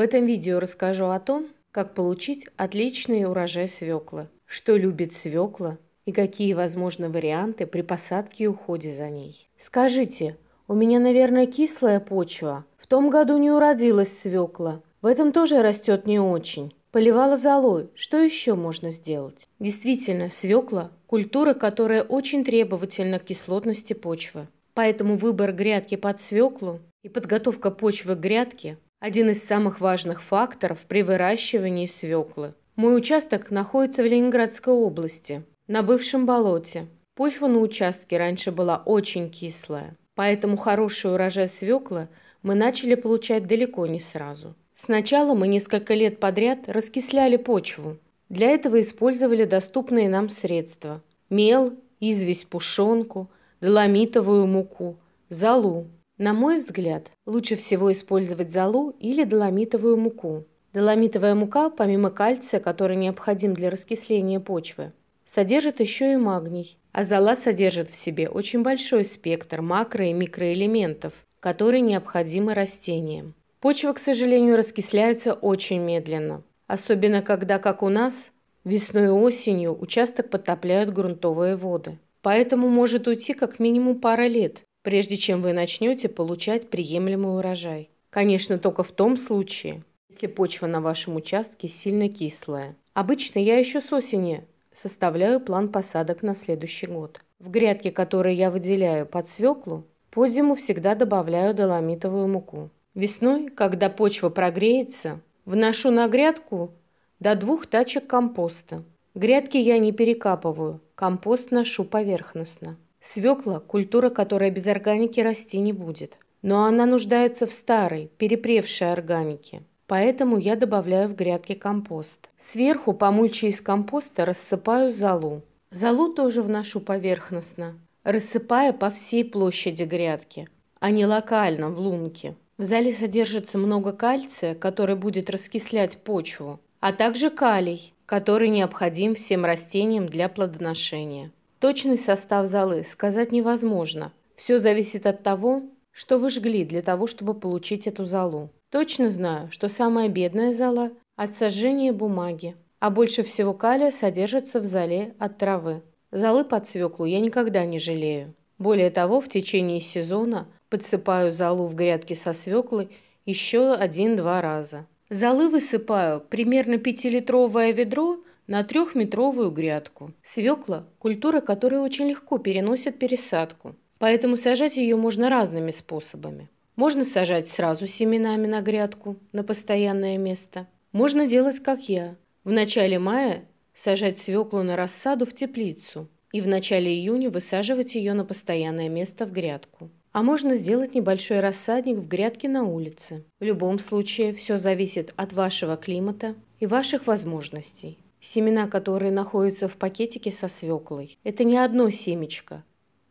В этом видео расскажу о том, как получить отличный урожай свеклы, что любит свекла и какие возможны варианты при посадке и уходе за ней. Скажите, у меня, наверное, кислая почва. В том году не уродилась свекла. В этом тоже растет не очень. Поливала золой. Что еще можно сделать? Действительно, свекла – культура, которая очень требовательна к кислотности почвы. Поэтому выбор грядки под свеклу и подготовка почвы к грядке один из самых важных факторов при выращивании свеклы. Мой участок находится в Ленинградской области, на бывшем болоте. Почва на участке раньше была очень кислая, поэтому хороший урожай свеклы мы начали получать далеко не сразу. Сначала мы несколько лет подряд раскисляли почву. Для этого использовали доступные нам средства – мел, известь пушонку, доломитовую муку, золу – на мой взгляд, лучше всего использовать золу или доломитовую муку. Доломитовая мука, помимо кальция, который необходим для раскисления почвы, содержит еще и магний, а зола содержит в себе очень большой спектр макро- и микроэлементов, которые необходимы растениям. Почва, к сожалению, раскисляется очень медленно, особенно когда, как у нас, весной и осенью участок подтопляют грунтовые воды. Поэтому может уйти как минимум пара лет, прежде чем вы начнете получать приемлемый урожай. Конечно, только в том случае, если почва на вашем участке сильно кислая. Обычно я еще с осени составляю план посадок на следующий год. В грядке, которые я выделяю под свеклу, по зиму всегда добавляю доломитовую муку. Весной, когда почва прогреется, вношу на грядку до двух тачек компоста. Грядки я не перекапываю, компост ношу поверхностно. Свекла – культура, которая без органики расти не будет. Но она нуждается в старой, перепревшей органике. Поэтому я добавляю в грядки компост. Сверху по мульче из компоста рассыпаю золу. Золу тоже вношу поверхностно, рассыпая по всей площади грядки, а не локально в лунке. В зале содержится много кальция, который будет раскислять почву, а также калий, который необходим всем растениям для плодоношения. Точный состав золы сказать невозможно. Все зависит от того, что вы жгли для того, чтобы получить эту золу. Точно знаю, что самая бедная зола от сожжения бумаги, а больше всего калия содержится в золе от травы. Золы под свеклу я никогда не жалею. Более того, в течение сезона подсыпаю золу в грядки со свеклой еще один-два раза. Золы высыпаю примерно пятилитровое ведро – на трехметровую грядку. Свекла – культура, которая очень легко переносит пересадку, поэтому сажать ее можно разными способами. Можно сажать сразу семенами на грядку, на постоянное место. Можно делать, как я. В начале мая сажать свеклу на рассаду в теплицу и в начале июня высаживать ее на постоянное место в грядку. А можно сделать небольшой рассадник в грядке на улице. В любом случае, все зависит от вашего климата и ваших возможностей семена, которые находятся в пакетике со свеклой. Это не одно семечко,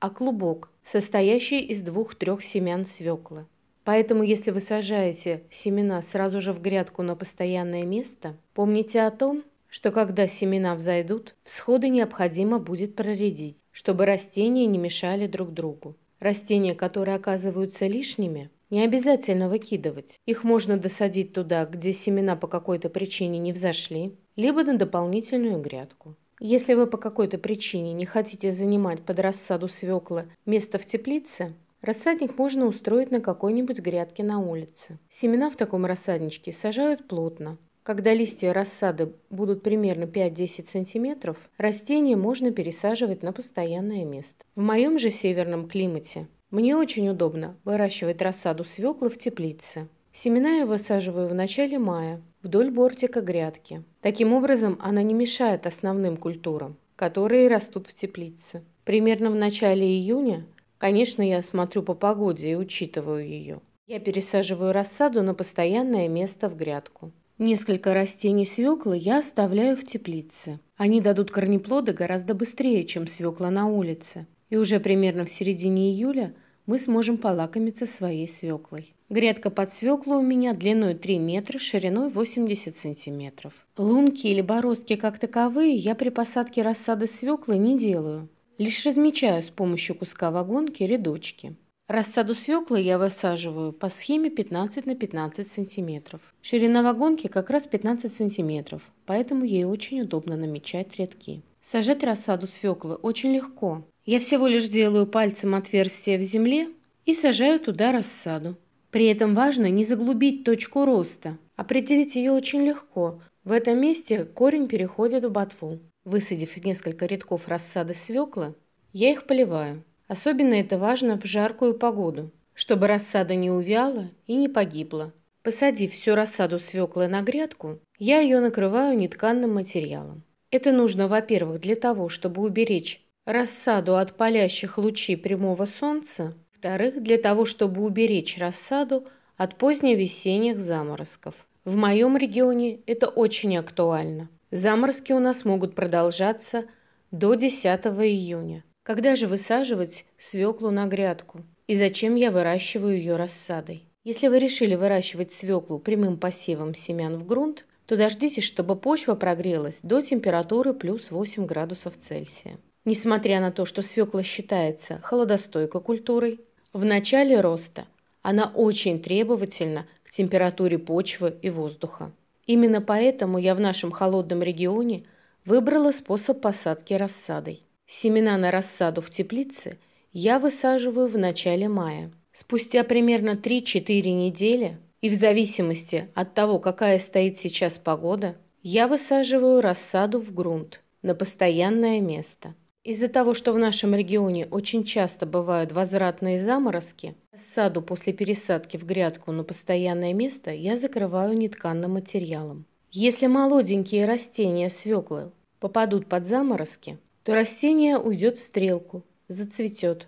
а клубок, состоящий из двух-трех семян свеклы. Поэтому, если вы сажаете семена сразу же в грядку на постоянное место, помните о том, что когда семена взойдут, всходы необходимо будет проредить, чтобы растения не мешали друг другу. Растения, которые оказываются лишними, не обязательно выкидывать. Их можно досадить туда, где семена по какой-то причине не взошли, либо на дополнительную грядку. Если вы по какой-то причине не хотите занимать под рассаду свеклы место в теплице, рассадник можно устроить на какой-нибудь грядке на улице. Семена в таком рассадничке сажают плотно. Когда листья рассады будут примерно 5-10 см, растение можно пересаживать на постоянное место. В моем же северном климате мне очень удобно выращивать рассаду свеклы в теплице. Семена я высаживаю в начале мая вдоль бортика грядки. Таким образом, она не мешает основным культурам, которые растут в теплице. Примерно в начале июня, конечно, я смотрю по погоде и учитываю ее. Я пересаживаю рассаду на постоянное место в грядку. Несколько растений свеклы я оставляю в теплице. Они дадут корнеплоды гораздо быстрее, чем свекла на улице. И уже примерно в середине июля – мы сможем полакомиться своей свеклой. Грядка под свеклу у меня длиной 3 метра, шириной 80 сантиметров. Лунки или бороздки как таковые я при посадке рассады свеклы не делаю, лишь размечаю с помощью куска вагонки рядочки. Рассаду свеклы я высаживаю по схеме 15 на 15 сантиметров. Ширина вагонки как раз 15 сантиметров, поэтому ей очень удобно намечать рядки. Сажать рассаду свеклы очень легко. Я всего лишь делаю пальцем отверстие в земле и сажаю туда рассаду. При этом важно не заглубить точку роста. Определить ее очень легко. В этом месте корень переходит в ботву. Высадив несколько рядков рассады свекла, я их поливаю. Особенно это важно в жаркую погоду, чтобы рассада не увяла и не погибла. Посадив всю рассаду свеклы на грядку, я ее накрываю нетканным материалом. Это нужно, во-первых, для того, чтобы уберечь рассаду от палящих лучей прямого солнца, вторых для того, чтобы уберечь рассаду от поздневесенних заморозков. В моем регионе это очень актуально. Заморозки у нас могут продолжаться до 10 июня. Когда же высаживать свеклу на грядку? И зачем я выращиваю ее рассадой? Если вы решили выращивать свеклу прямым посевом семян в грунт, то дождитесь, чтобы почва прогрелась до температуры плюс 8 градусов Цельсия. Несмотря на то, что свекла считается холодостойкой культурой, в начале роста она очень требовательна к температуре почвы и воздуха. Именно поэтому я в нашем холодном регионе выбрала способ посадки рассадой. Семена на рассаду в теплице я высаживаю в начале мая. Спустя примерно 3-4 недели и в зависимости от того, какая стоит сейчас погода, я высаживаю рассаду в грунт на постоянное место – из-за того, что в нашем регионе очень часто бывают возвратные заморозки, саду после пересадки в грядку на постоянное место я закрываю нетканным материалом. Если молоденькие растения свеклы попадут под заморозки, то растение уйдет в стрелку, зацветет,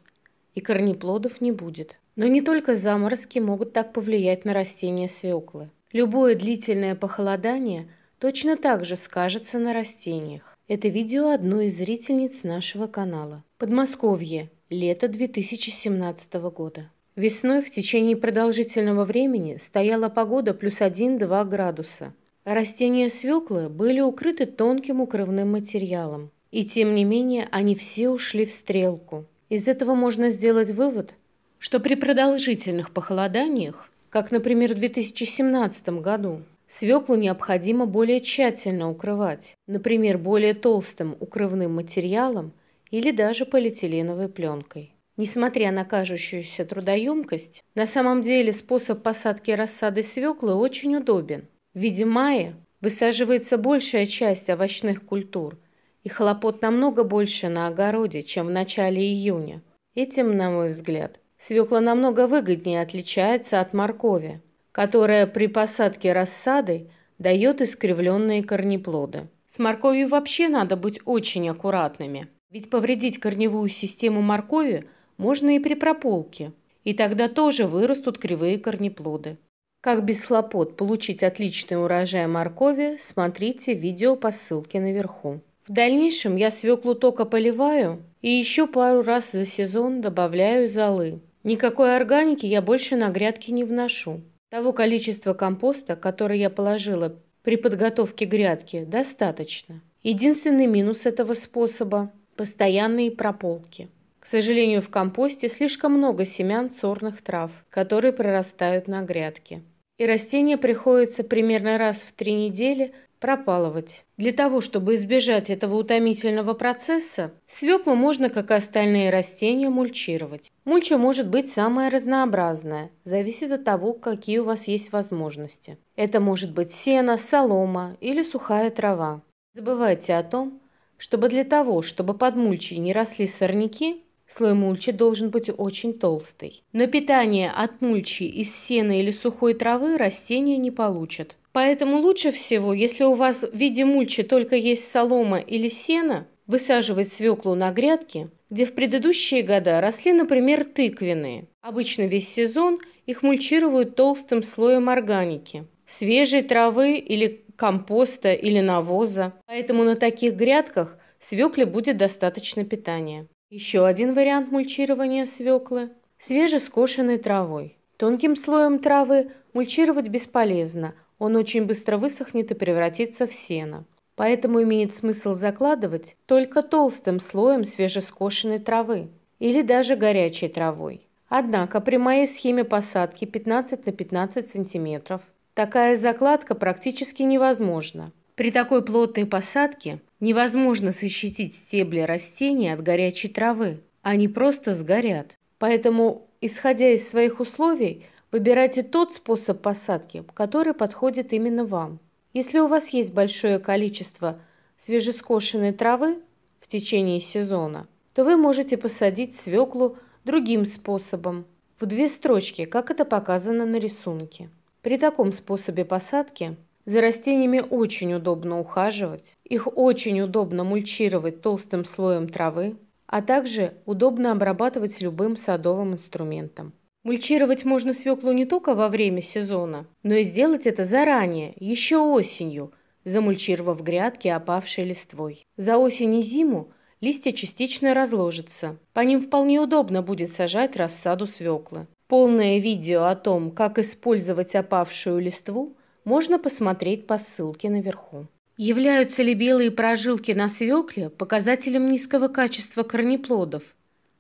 и корнеплодов не будет. Но не только заморозки могут так повлиять на растения свеклы. Любое длительное похолодание точно так же скажется на растениях. Это видео одной из зрительниц нашего канала. Подмосковье. Лето 2017 года. Весной в течение продолжительного времени стояла погода плюс 1-2 градуса. Растения свеклы были укрыты тонким укрывным материалом. И тем не менее они все ушли в стрелку. Из этого можно сделать вывод, что при продолжительных похолоданиях, как, например, в 2017 году, Свеклу необходимо более тщательно укрывать, например, более толстым укрывным материалом или даже полиэтиленовой пленкой. Несмотря на кажущуюся трудоемкость, на самом деле способ посадки рассады свеклы очень удобен. В виде мая высаживается большая часть овощных культур, и хлопот намного больше на огороде, чем в начале июня. Этим, на мой взгляд, свекла намного выгоднее отличается от моркови которая при посадке рассады дает искривленные корнеплоды. С морковью вообще надо быть очень аккуратными, ведь повредить корневую систему моркови можно и при прополке, и тогда тоже вырастут кривые корнеплоды. Как без хлопот получить отличный урожай моркови, смотрите видео по ссылке наверху. В дальнейшем я свеклу только поливаю и еще пару раз за сезон добавляю золы. Никакой органики я больше на грядки не вношу. Того количества компоста, которое я положила при подготовке грядки, достаточно. Единственный минус этого способа – постоянные прополки. К сожалению, в компосте слишком много семян сорных трав, которые прорастают на грядке. И растения приходится примерно раз в три недели пропалывать. Для того, чтобы избежать этого утомительного процесса, свеклу можно, как и остальные растения, мульчировать. Мульча может быть самая разнообразная, зависит от того, какие у вас есть возможности. Это может быть сено, солома или сухая трава. забывайте о том, чтобы для того, чтобы под мульчей не росли сорняки, Слой мульчи должен быть очень толстый. Но питание от мульчи из сена или сухой травы растения не получат. Поэтому лучше всего, если у вас в виде мульчи только есть солома или сено, высаживать свеклу на грядке, где в предыдущие года росли, например, тыквенные. Обычно весь сезон их мульчируют толстым слоем органики, свежей травы или компоста или навоза. Поэтому на таких грядках свекле будет достаточно питания. Еще один вариант мульчирования свеклы – свежескошенной травой. Тонким слоем травы мульчировать бесполезно – он очень быстро высохнет и превратится в сено. Поэтому имеет смысл закладывать только толстым слоем свежескошенной травы или даже горячей травой. Однако при моей схеме посадки 15 на 15 см такая закладка практически невозможна. При такой плотной посадке невозможно защитить стебли растений от горячей травы. Они просто сгорят. Поэтому, исходя из своих условий, Выбирайте тот способ посадки, который подходит именно вам. Если у вас есть большое количество свежескошенной травы в течение сезона, то вы можете посадить свеклу другим способом, в две строчки, как это показано на рисунке. При таком способе посадки за растениями очень удобно ухаживать, их очень удобно мульчировать толстым слоем травы, а также удобно обрабатывать любым садовым инструментом. Мульчировать можно свеклу не только во время сезона, но и сделать это заранее, еще осенью, замульчировав грядки опавшей листвой. За осень и зиму листья частично разложатся. По ним вполне удобно будет сажать рассаду свеклы. Полное видео о том, как использовать опавшую листву, можно посмотреть по ссылке наверху. Являются ли белые прожилки на свекле показателем низкого качества корнеплодов?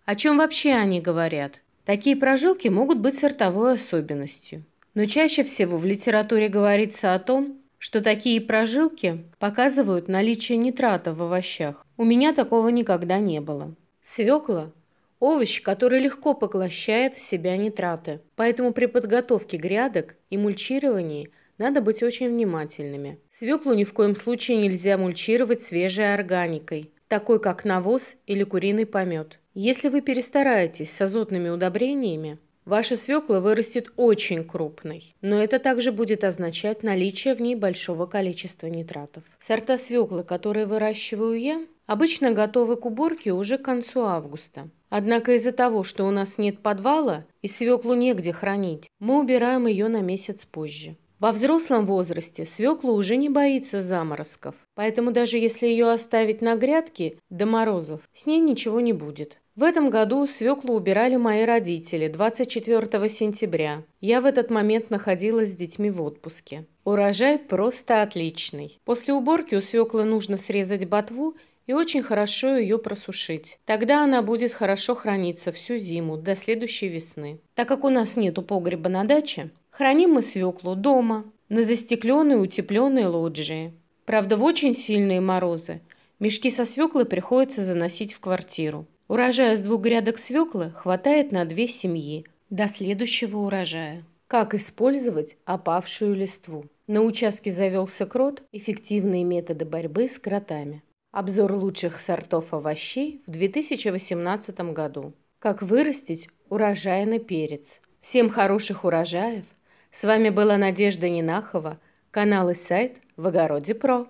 О чем вообще они говорят? Такие прожилки могут быть сортовой особенностью. Но чаще всего в литературе говорится о том, что такие прожилки показывают наличие нитрата в овощах. У меня такого никогда не было. Свекла – овощ, который легко поглощает в себя нитраты, поэтому при подготовке грядок и мульчировании надо быть очень внимательными. Свеклу ни в коем случае нельзя мульчировать свежей органикой, такой как навоз или куриный помет. Если вы перестараетесь с азотными удобрениями, ваша свекла вырастет очень крупной, но это также будет означать наличие в ней большого количества нитратов. Сорта свеклы, которые выращиваю я, обычно готовы к уборке уже к концу августа. Однако из-за того, что у нас нет подвала и свеклу негде хранить, мы убираем ее на месяц позже. Во взрослом возрасте свекла уже не боится заморозков, поэтому даже если ее оставить на грядке до морозов, с ней ничего не будет. В этом году свеклу убирали мои родители 24 сентября. Я в этот момент находилась с детьми в отпуске. Урожай просто отличный. После уборки у свеклы нужно срезать ботву и очень хорошо ее просушить. Тогда она будет хорошо храниться всю зиму до следующей весны. Так как у нас нету погреба на даче, Храним мы свеклу дома, на застекленной утепленной лоджии. Правда, в очень сильные морозы мешки со свеклы приходится заносить в квартиру. Урожая с двух грядок свеклы хватает на две семьи до следующего урожая. Как использовать опавшую листву? На участке завелся крот, эффективные методы борьбы с кротами. Обзор лучших сортов овощей в 2018 году. Как вырастить урожайный перец. Всем хороших урожаев! С вами была Надежда Нинахова, канал и сайт «В огороде ПРО».